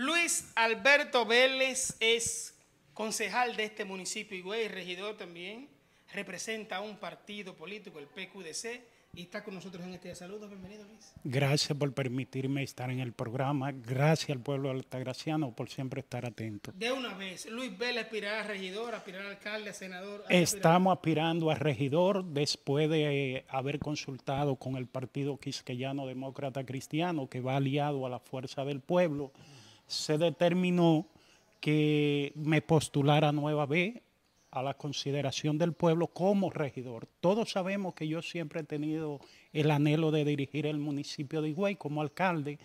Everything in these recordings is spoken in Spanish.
Luis Alberto Vélez es concejal de este municipio Higüey, regidor también, representa a un partido político, el PQDC, y está con nosotros en este saludo. bienvenido Luis. Gracias por permitirme estar en el programa, gracias al pueblo altagraciano por siempre estar atento. De una vez, Luis Vélez aspirará a regidor, aspirará a alcalde, senador. Estamos aspirando a regidor después de eh, haber consultado con el Partido Quisqueyano Demócrata Cristiano, que va aliado a la Fuerza del Pueblo se determinó que me postulara nueva B a la consideración del pueblo como regidor. Todos sabemos que yo siempre he tenido el anhelo de dirigir el municipio de Higüey como alcalde,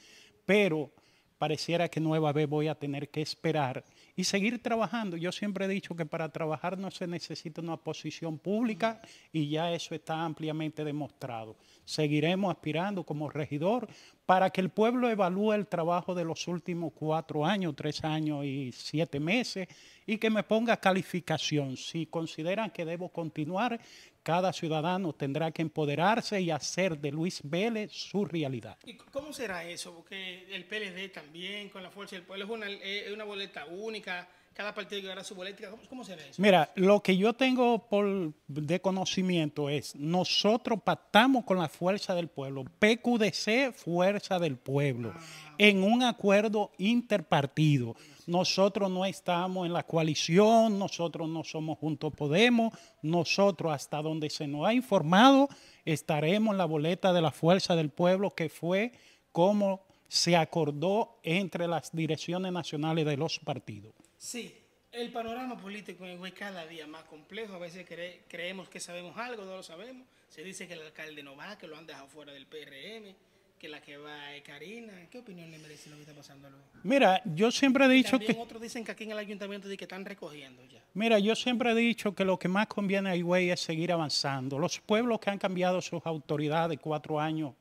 pero pareciera que nueva B voy a tener que esperar y seguir trabajando. Yo siempre he dicho que para trabajar no se necesita una posición pública y ya eso está ampliamente demostrado seguiremos aspirando como regidor para que el pueblo evalúe el trabajo de los últimos cuatro años, tres años y siete meses y que me ponga calificación. Si consideran que debo continuar, cada ciudadano tendrá que empoderarse y hacer de Luis Vélez su realidad. ¿Y cómo será eso? Porque el PLD también, con la fuerza del pueblo, es una, eh, es una boleta única cada partido que su boleta? ¿Cómo, se será eso? Mira, lo que yo tengo por, de conocimiento es, nosotros pactamos con la fuerza del pueblo, PQDC, fuerza del pueblo, ah. en un acuerdo interpartido. Nosotros no estamos en la coalición, nosotros no somos Juntos Podemos, nosotros hasta donde se nos ha informado, estaremos en la boleta de la fuerza del pueblo que fue como se acordó entre las direcciones nacionales de los partidos. Sí, el panorama político en es cada día más complejo. A veces creemos que sabemos algo, no lo sabemos. Se dice que el alcalde no va, que lo han dejado fuera del PRM, que la que va es Karina. ¿Qué opinión le merece lo que está pasando Mira, yo siempre he dicho También que... otros dicen que aquí en el ayuntamiento que están recogiendo ya. Mira, yo siempre he dicho que lo que más conviene a Higüey es seguir avanzando. Los pueblos que han cambiado sus autoridades cuatro años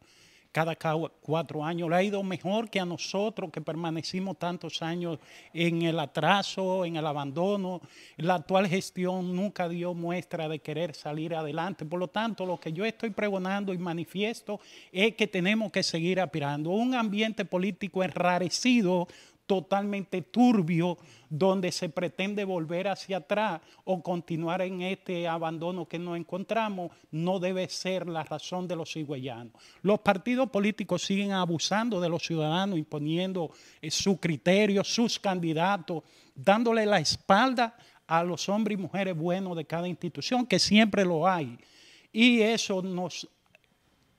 cada cuatro años. Le ha ido mejor que a nosotros que permanecimos tantos años en el atraso, en el abandono. La actual gestión nunca dio muestra de querer salir adelante. Por lo tanto, lo que yo estoy pregonando y manifiesto es que tenemos que seguir aspirando. Un ambiente político enrarecido totalmente turbio donde se pretende volver hacia atrás o continuar en este abandono que nos encontramos, no debe ser la razón de los cigüeyanos. Los partidos políticos siguen abusando de los ciudadanos, imponiendo sus eh, su criterio, sus candidatos, dándole la espalda a los hombres y mujeres buenos de cada institución, que siempre lo hay. Y eso nos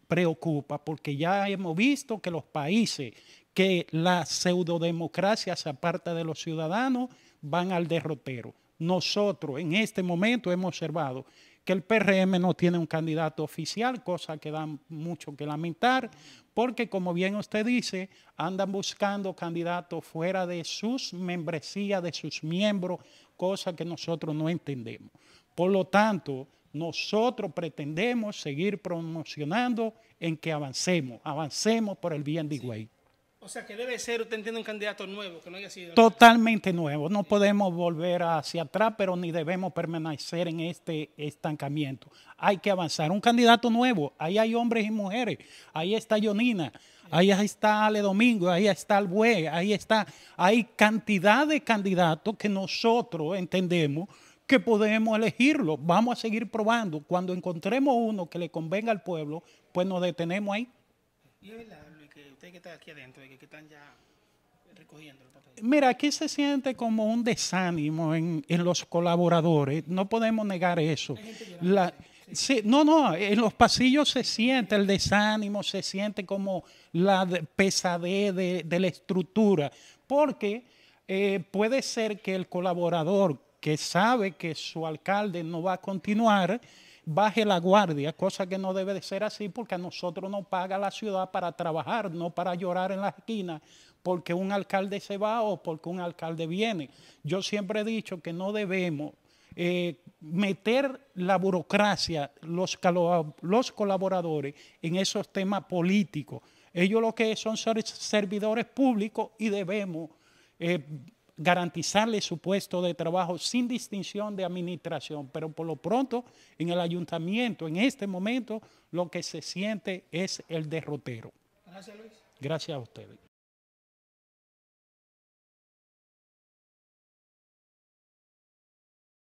preocupa porque ya hemos visto que los países que la pseudodemocracia se aparta de los ciudadanos, van al derrotero. Nosotros en este momento hemos observado que el PRM no tiene un candidato oficial, cosa que da mucho que lamentar, porque como bien usted dice, andan buscando candidatos fuera de sus membresías, de sus miembros, cosa que nosotros no entendemos. Por lo tanto, nosotros pretendemos seguir promocionando en que avancemos, avancemos por el bien de Higüey. O sea, que debe ser, usted entiende, un candidato nuevo, que no haya sido. Totalmente nuevo. No podemos volver hacia atrás, pero ni debemos permanecer en este estancamiento. Hay que avanzar. Un candidato nuevo, ahí hay hombres y mujeres. Ahí está Yonina. ahí está Ale Domingo, ahí está el Buey, ahí está. Hay cantidad de candidatos que nosotros entendemos que podemos elegirlo. Vamos a seguir probando. Cuando encontremos uno que le convenga al pueblo, pues nos detenemos ahí que Mira, aquí se siente como un desánimo en, los colaboradores. No podemos negar eso. no, no, en los pasillos se siente el desánimo, se siente como la pesadez de, la estructura, porque eh, puede ser que el colaborador que sabe que su alcalde no va a continuar, baje la guardia, cosa que no debe de ser así porque a nosotros nos paga la ciudad para trabajar, no para llorar en la esquina porque un alcalde se va o porque un alcalde viene. Yo siempre he dicho que no debemos eh, meter la burocracia, los, colaboradores en esos temas políticos. Ellos lo que son servidores públicos y debemos eh, garantizarle su puesto de trabajo sin distinción de administración. Pero por lo pronto, en el ayuntamiento, en este momento, lo que se siente es el derrotero. Gracias, Luis. Gracias a ustedes.